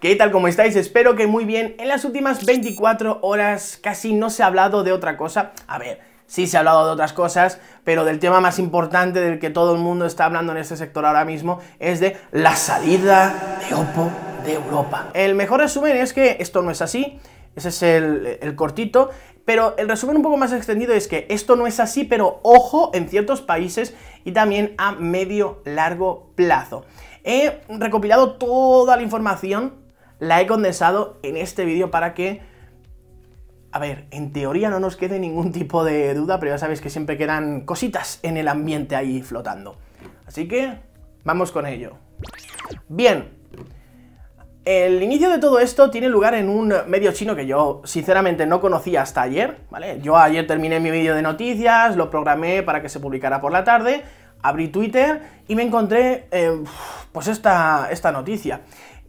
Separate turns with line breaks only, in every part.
¿Qué tal? ¿Cómo estáis? Espero que muy bien. En las últimas 24 horas casi no se ha hablado de otra cosa. A ver, sí se ha hablado de otras cosas, pero del tema más importante del que todo el mundo está hablando en este sector ahora mismo es de la salida de Oppo de Europa. El mejor resumen es que esto no es así. Ese es el, el, cortito. Pero el resumen un poco más extendido es que esto no es así, pero ojo en ciertos países y también a medio largo plazo. He recopilado toda la información la he condensado en este vídeo para que, a ver, en teoría no nos quede ningún tipo de duda, pero ya sabéis que siempre quedan cositas en el ambiente ahí flotando. Así que, vamos con ello. Bien, el inicio de todo esto tiene lugar en un medio chino que yo sinceramente no conocía hasta ayer, ¿vale? Yo ayer terminé mi vídeo de noticias, lo programé para que se publicara por la tarde, abrí Twitter y me encontré eh, pues esta noticia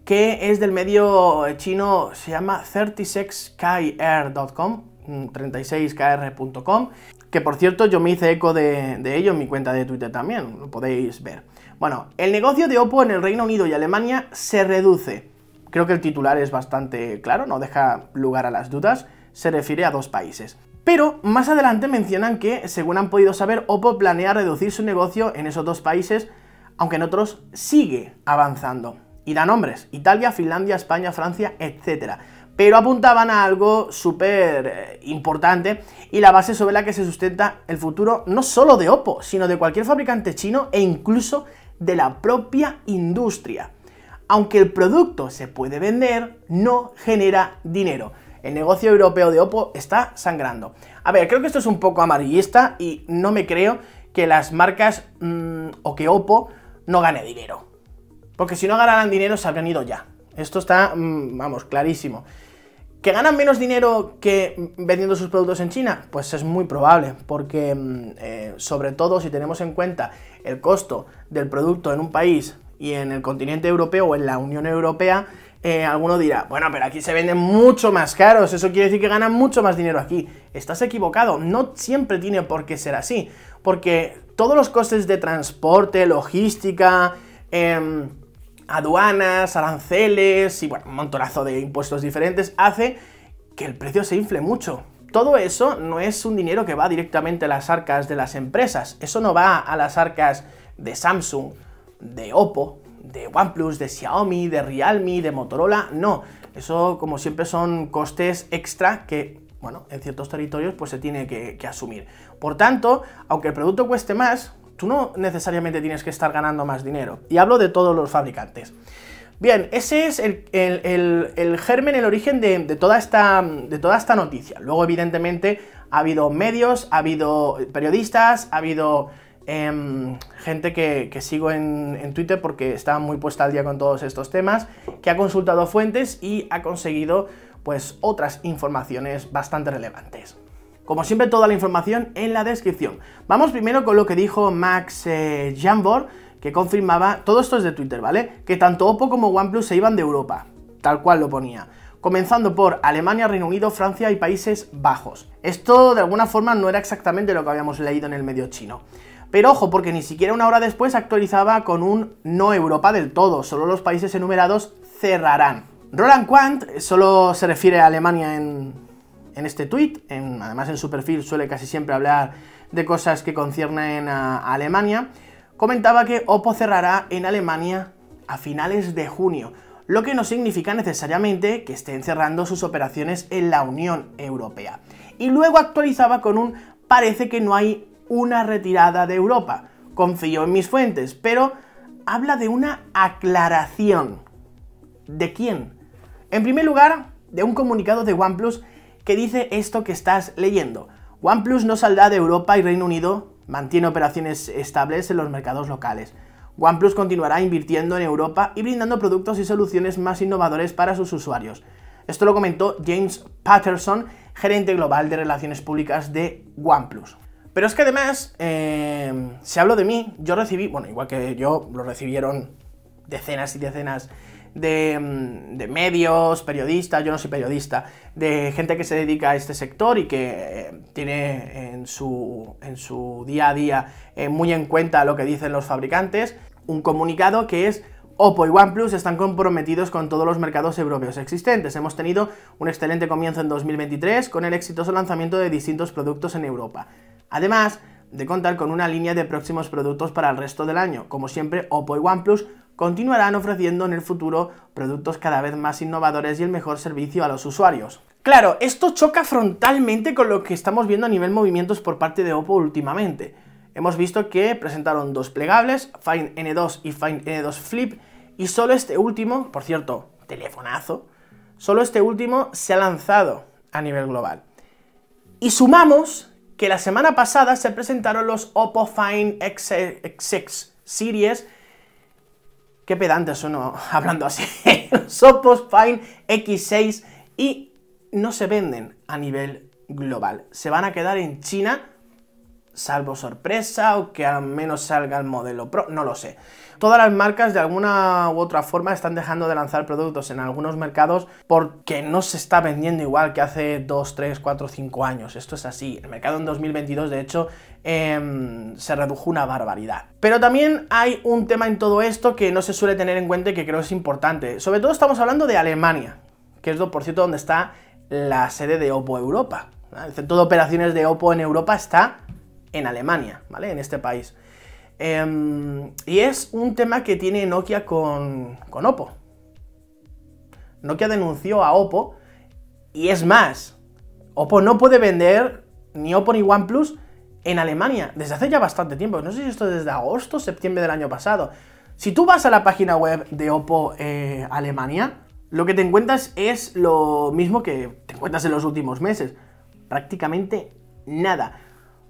que es del medio chino, se llama 36kr.com, 36kr.com, mm, que por cierto yo me hice eco de, de, ello en mi cuenta de Twitter también, lo podéis ver. Bueno, el negocio de Oppo en el Reino Unido y Alemania se reduce. Creo que el titular es bastante claro, no deja lugar a las dudas, se refiere a dos países. Pero más adelante mencionan que, según han podido saber, Oppo planea reducir su negocio en esos dos países, aunque en otros sigue avanzando y da nombres, Italia, Finlandia, España, Francia, etc. Pero apuntaban a algo súper eh, importante y la base sobre la que se sustenta el futuro no solo de Oppo, sino de cualquier fabricante chino e incluso de la propia industria. Aunque el producto se puede vender, no genera dinero el negocio europeo de Oppo está sangrando. A ver, creo que esto es un poco amarillista y no me creo que las marcas mm, o que Oppo no gane dinero. Porque si no ganaran dinero se habrían ido ya. Esto está, mm, vamos, clarísimo. ¿Que ganan menos dinero que vendiendo sus productos en China? Pues es muy probable, porque mm, eh, sobre todo si tenemos en cuenta el costo del producto en un país y en el continente europeo o en la Unión Europea, eh, alguno dirá, bueno, pero aquí se venden mucho más caros, eso quiere decir que ganan mucho más dinero aquí. Estás equivocado, no siempre tiene por qué ser así, porque todos los costes de transporte, logística, em, aduanas, aranceles y bueno, un montonazo de impuestos diferentes, hace que el precio se infle mucho. Todo eso no es un dinero que va directamente a las arcas de las empresas, eso no va a las arcas de Samsung, de Oppo, de OnePlus, de Xiaomi, de Realme, de Motorola, no. Eso, como siempre, son costes extra que, bueno, en ciertos territorios pues se tiene que asumir. Por tanto, aunque el producto cueste más, tú no necesariamente tienes que estar ganando más dinero. Y hablo de todos los fabricantes. Bien, ese es el, germen, el origen de, toda esta, noticia. Luego, evidentemente, ha habido medios, ha habido periodistas, ha habido em, gente que, sigo en, en, Twitter porque está muy puesta al día con todos estos temas, que ha consultado fuentes y ha conseguido pues otras informaciones bastante relevantes. Como siempre, toda la información en la descripción. Vamos primero con lo que dijo Max eh, Jambor, que confirmaba, todo esto es de Twitter, ¿vale? Que tanto Oppo como OnePlus se iban de Europa, tal cual lo ponía. Comenzando por Alemania, Reino Unido, Francia y Países Bajos. Esto de alguna forma no era exactamente lo que habíamos leído en el medio chino. Pero ojo, porque ni siquiera una hora después actualizaba con un no Europa del todo, solo los países enumerados cerrarán. Roland Quant solo se refiere a Alemania en, en este tweet. además, en su perfil suele casi siempre hablar de cosas que conciernen a Alemania. Comentaba que Oppo cerrará en Alemania a finales de junio, lo que no significa necesariamente que estén cerrando sus operaciones en la Unión Europea. Y luego actualizaba con un parece que no hay una retirada de Europa. Confío en mis fuentes, pero habla de una aclaración. ¿De quién? En primer lugar, de un comunicado de OnePlus que dice esto que estás leyendo. OnePlus no saldrá de Europa y Reino Unido, mantiene operaciones estables en los mercados locales. OnePlus continuará invirtiendo en Europa y brindando productos y soluciones más innovadores para sus usuarios. Esto lo comentó James Patterson, gerente global de relaciones públicas de OnePlus. Pero es que además, eh, se si habló de mí, yo recibí, bueno, igual que yo, lo recibieron decenas y decenas Mm, de, medios, periodistas, yo no soy periodista, de gente que se dedica a este sector y que eh, tiene en su, día a día eh, muy en cuenta lo que dicen los fabricantes, un comunicado que es Oppo y OnePlus están comprometidos con todos los mercados europeos existentes. Hemos tenido un excelente comienzo en 2023 con el exitoso lanzamiento de distintos productos en Europa. Además de contar con una línea de próximos productos para el resto del año. Como siempre, Oppo y OnePlus continuarán ofreciendo en el futuro productos cada vez más innovadores y el mejor servicio a los usuarios. Claro, esto choca frontalmente con lo que estamos viendo a nivel movimientos por parte de Oppo últimamente. Hemos visto que presentaron dos plegables, Find N2 y Find N2 Flip, y solo este último, por cierto, telefonazo, solo este último se ha lanzado a nivel global. Y sumamos que la semana pasada se presentaron los Oppo Find X6 Series Qué pedantes son hablando así. Los Post Find X6 y no se venden a nivel global. Se van a quedar en China salvo sorpresa o que al menos salga el modelo Pro, no lo sé. Todas las marcas de alguna u otra forma están dejando de lanzar productos en algunos mercados porque no se está vendiendo igual que hace 2, 3, 4, 5 años. Esto es así. El mercado en 2022, de hecho, em, se redujo una barbaridad. Pero también hay un tema en todo esto que no se suele tener en cuenta y que creo es importante. Sobre todo estamos hablando de Alemania, que es, por cierto, donde está la sede de Oppo Europa. El centro de operaciones de Oppo en Europa está en Alemania, ¿vale? En este país. Em, y es un tema que tiene Nokia con, con Oppo. Nokia denunció a Oppo y es más, Oppo no puede vender ni Oppo ni OnePlus en Alemania desde hace ya bastante tiempo. No sé si esto es desde agosto, o septiembre del año pasado. Si tú vas a la página web de Oppo eh, Alemania, lo que te encuentras es lo mismo que te encuentras en los últimos meses. Prácticamente nada.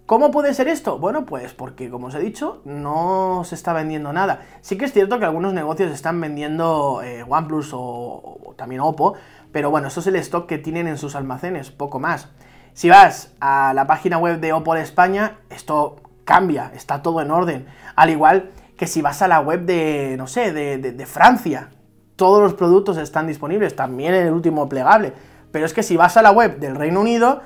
¿Cómo puede ser esto? Bueno, pues porque, como os he dicho, no se está vendiendo nada. Sí que es cierto que algunos negocios están vendiendo eh, OnePlus o, también Oppo, pero bueno, eso es el stock que tienen en sus almacenes, poco más. Si vas a la página web de Oppo de España, esto cambia, está todo en orden. Al igual que si vas a la web de, no sé, de, Francia, todos los productos están disponibles, también el último plegable. Pero es que si vas a la web del Reino Unido,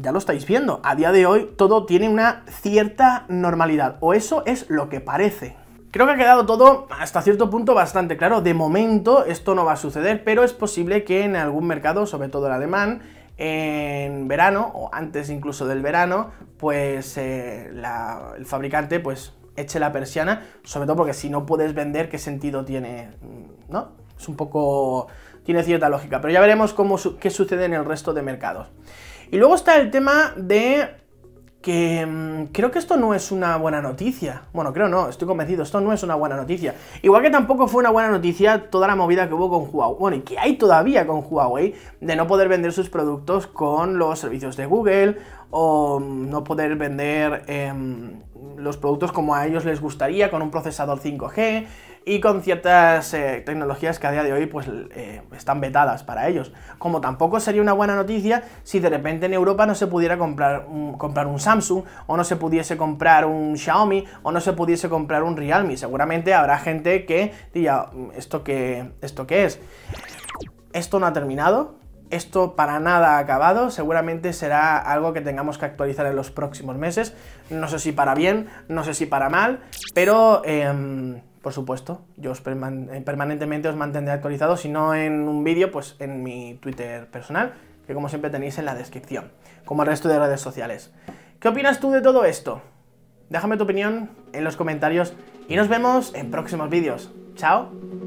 ya lo estáis viendo, a día de hoy todo tiene una cierta normalidad, o eso es lo que parece. Creo que ha quedado todo hasta cierto punto bastante claro. De momento esto no va a suceder, pero es posible que en algún mercado, sobre todo el alemán, en verano o antes incluso del verano, pues eh, el fabricante pues eche la persiana, sobre todo porque si no puedes vender, ¿qué sentido tiene? Mm, ¿No? Es un poco... tiene cierta lógica, pero ya veremos cómo qué sucede en el resto de mercados. Y luego está el tema de que mm, creo que esto no es una buena noticia. Bueno, creo no, estoy convencido, esto no es una buena noticia. Igual que tampoco fue una buena noticia toda la movida que hubo con Huawei, bueno, y que hay todavía con Huawei, de no poder vender sus productos con los servicios de Google o mm, no poder vender em, los productos como a ellos les gustaría con un procesador 5G y con ciertas eh, tecnologías que a día de hoy pues eh, están vetadas para ellos. Como tampoco sería una buena noticia si de repente en Europa no se pudiera comprar un, comprar un Samsung o no se pudiese comprar un Xiaomi o no se pudiese comprar un Realme. Seguramente habrá gente que diga, mm, ¿esto qué, esto qué es? Esto no ha terminado, esto para nada ha acabado, seguramente será algo que tengamos que actualizar en los próximos meses, no sé si para bien, no sé si para mal, pero... Em, por supuesto. Yo os eh, permanentemente os mantendré actualizado, si no en un vídeo, pues en mi Twitter personal, que como siempre tenéis en la descripción, como el resto de redes sociales. ¿Qué opinas tú de todo esto? Déjame tu opinión en los comentarios y nos vemos en próximos vídeos. Chao.